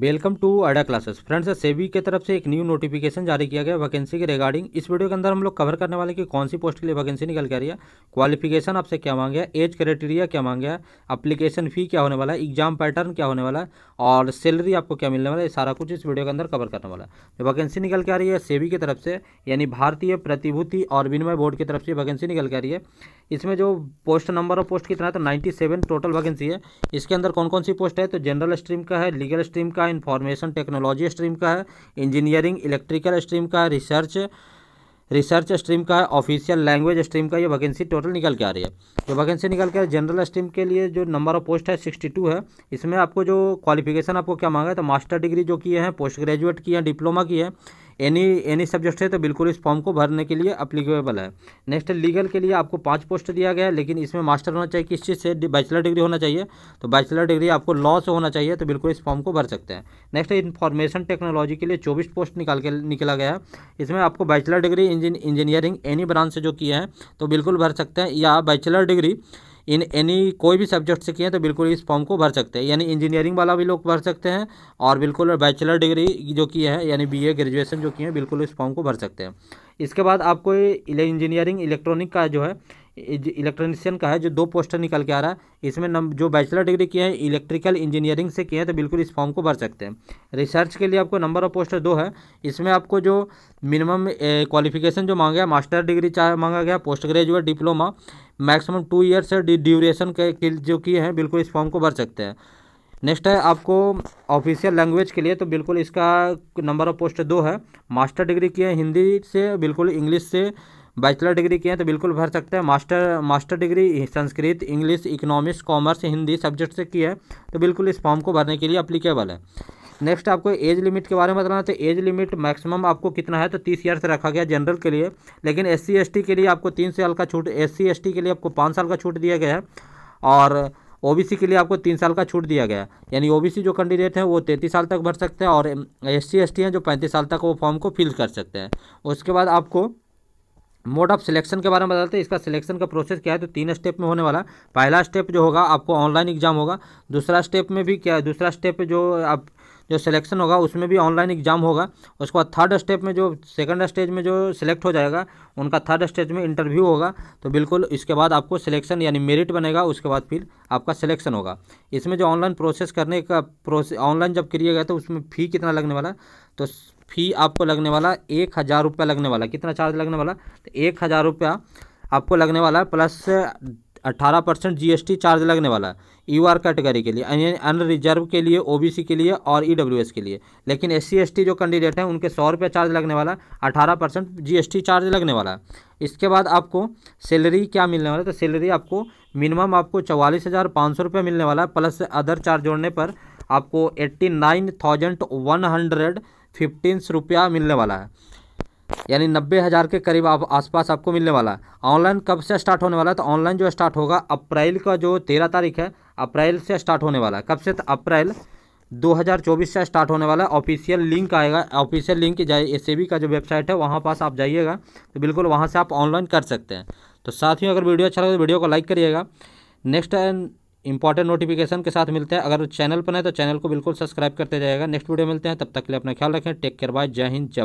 welcome to Ada classes friends SEBI के तरफ से एक न्यू नोटिफिकेशन जारी किया गया वैकेंसी के रिगार्डिंग इस वीडियो के अंदर हम लोग कवर करने वाले कि कौन सी पोस्ट के लिए वैकेंसी निकल के रही है क्वालिफिकेशन आपसे क्या मांगे है एज क्राइटेरिया क्या मांगे है अप्लीकेशन फ़ी क्या होने वाला है एग्जाम पैटर्न क्या होने वाला है और सैलरी आपको क्या मिलने वाला है सारा कुछ इस वीडियो के अंदर कवर करने वाला है वैकेंसी तो निकल के आ रही है सेबी की तरफ से यानी भारतीय प्रतिभूति और विनिमय बोर्ड की तरफ से वैकेंसी निकल के आ रही है इसमें जो पोस्ट नंबर ऑफ पोस्ट कितना है तो 97 टोटल वैकेंसी है इसके अंदर कौन कौन सी पोस्ट है तो जनरल स्ट्रीम का है लीगल स्ट्रीम का इंफॉर्मेशन टेक्नोलॉजी स्ट्रीम का है इंजीनियरिंग इलेक्ट्रिकल स्ट्रीम का है रिसर्च रिसर्च स्ट्रीम का है ऑफिशियल लैंग्वेज स्ट्रीम का ये वैकेंसी टोटल निकल के आ रही है जो वैकेंसी निकल के जनरल स्ट्रीम के लिए जो नंबर ऑफ पोस्ट है सिक्सटी टू है इसमें आपको जो क्वालिफिकेशन आपको क्या मांगा है तो मास्टर डिग्री जो किए हैं पोस्ट ग्रेजुएट किए हैं डिप्लोमा किए हैं एनी एनी सब्जेक्ट है तो बिल्कुल इस फॉर्म को भरने के लिए अप्लीकेबल है नेक्स्ट लीगल के लिए आपको पाँच पोस्ट दिया गया है लेकिन इसमें मास्टर होना चाहिए किस चीज़ से बैचलर डिग्री होना चाहिए तो बैचलर डिग्री आपको लॉ से होना चाहिए तो बिल्कुल इस फॉर्म को भर सकते हैं नेक्स्ट इन्फॉर्मेशन टेक्नोलॉजी के लिए चौबीस पोस्ट निकाल के निकला गया है इसमें आपको bachelor degree engineering any branch से जो किए हैं तो बिल्कुल भर सकते हैं या बैचलर डिग्री इन एनी कोई भी सब्जेक्ट से किए तो बिल्कुल इस फॉर्म को भर सकते हैं यानी इंजीनियरिंग वाला भी लोग भर सकते हैं और बिल्कुल बैचलर डिग्री जो किए हैं यानी बीए ग्रेजुएशन जो किए हैं बिल्कुल इस फॉर्म को भर सकते हैं इसके बाद आपको इंजीनियरिंग इलेक्ट्रॉनिक का जो है इलेक्ट्रोनिशियन का है जो दो पोस्टर निकल के आ रहा है इसमें नम जो बैचलर डिग्री किए हैं इलेक्ट्रिकल इंजीनियरिंग से किए हैं तो बिल्कुल इस फॉर्म को भर सकते हैं रिसर्च के लिए आपको नंबर ऑफ पोस्टर दो है इसमें आपको जो मिनिमम क्वालिफिकेशन जो मांगा है मास्टर डिग्री चाहे मांगा गया post graduate diploma maximum two years duration के जो किए हैं बिल्कुल इस फॉर्म को भर सकते हैं नेक्स्ट है आपको ऑफिशियल लैंग्वेज के लिए तो बिल्कुल इसका नंबर ऑफ पोस्ट दो है मास्टर डिग्री किए हैं हिंदी से बिल्कुल इंग्लिश से बैचलर डिग्री किए हैं तो बिल्कुल भर सकते हैं master master degree Sanskrit English economics commerce Hindi subject से की है तो बिल्कुल इस फॉर्म को भरने के लिए अप्लीकेबल है नेक्स्ट आपको एज लिमिट के बारे में बताना तो एज लिमिट मैक्सिमम आपको कितना है तो तीस ईयर से रखा गया जनरल के लिए लेकिन एस सी के लिए आपको तीन साल का छूट एस सी के लिए आपको पाँच साल का छूट दिया गया है और ओबीसी के लिए आपको तीन साल का छूट दिया गया यानी ओबीसी जो कैंडिडेट हैं वो तैंतीस साल तक भर सकते हैं और एस सी हैं जो पैंतीस साल तक वो फॉर्म को फिल कर सकते हैं उसके बाद आपको मोड ऑफ सिलेक्शन के बारे में बताते हैं इसका सिलेक्शन का प्रोसेस क्या है तो तीन स्टेप में होने वाला पहला स्टेप जो होगा आपको ऑनलाइन एग्जाम होगा दूसरा स्टेप में भी क्या है दूसरा स्टेप जो आप जो सिलेक्शन होगा उसमें भी ऑनलाइन एग्जाम होगा उसके बाद थर्ड स्टेप में जो सेकंड स्टेज में जो सिलेक्ट हो जाएगा उनका थर्ड स्टेज में इंटरव्यू होगा तो बिल्कुल इसके बाद आपको सिलेक्शन यानी मेरिट बनेगा उसके बाद फिर आपका सिलेक्शन होगा इसमें जो ऑनलाइन प्रोसेस करने का प्रोसेस ऑनलाइन जब गया तो उसमें फ़ी कितना लगने वाला तो फ़ी आपको लगने वाला एक हज़ार रुपया लगने वाला कितना चार्ज लगने वाला तो एक हज़ार रुपया आपको लगने वाला प्लस अट्ठारह परसेंट जी चार्ज लगने वाला है यू आर कैटेगरी के लिए यानी अनरिजर्व के लिए ओबीसी के लिए और ई e के लिए लेकिन एस सी जो कैंडिडेट हैं उनके सौ रुपये चार्ज लगने वाला है अठारह परसेंट जी चार्ज लगने वाला है इसके बाद आपको सैलरी क्या मिलने वाला है तो सैलरी आपको मिनिमम आपको चवालीस हज़ार पाँच सौ रुपये मिलने वाला है प्लस अदर चार्ज जोड़ने पर आपको eighty nine thousand one hundred fifteen रुपया मिलने वाला है यानी नब्बे हज़ार के करीब आप आसपास आपको मिलने वाला है ऑनलाइन कब से स्टार्ट होने वाला है तो ऑनलाइन जो स्टार्ट होगा अप्रैल का जो तेरह तारीख है अप्रैल से स्टार्ट होने वाला है कब से तो अप्रैल 2024 से स्टार्ट होने वाला है ऑफिशियल लिंक आएगा ऑफिशियल लिंक जाए एस का जो वेबसाइट है वहाँ पास आप जाइएगा तो बिल्कुल वहाँ से आप ऑनलाइन कर सकते हैं तो साथ ही अगर वीडियो अच्छा लगे तो वीडियो को लाइक करिएगा नेक्स्ट इंपॉर्टेंट नोटिफिकेशन के साथ मिलते हैं अगर चैनल पर नहीं तो चैनल को बिल्कुल सब्सक्राइब करते जाएगा नेक्स्ट वीडियो मिलते हैं तब तक के लिए अपना ख्याल रखें टेक केयर बाय जय हिंद जय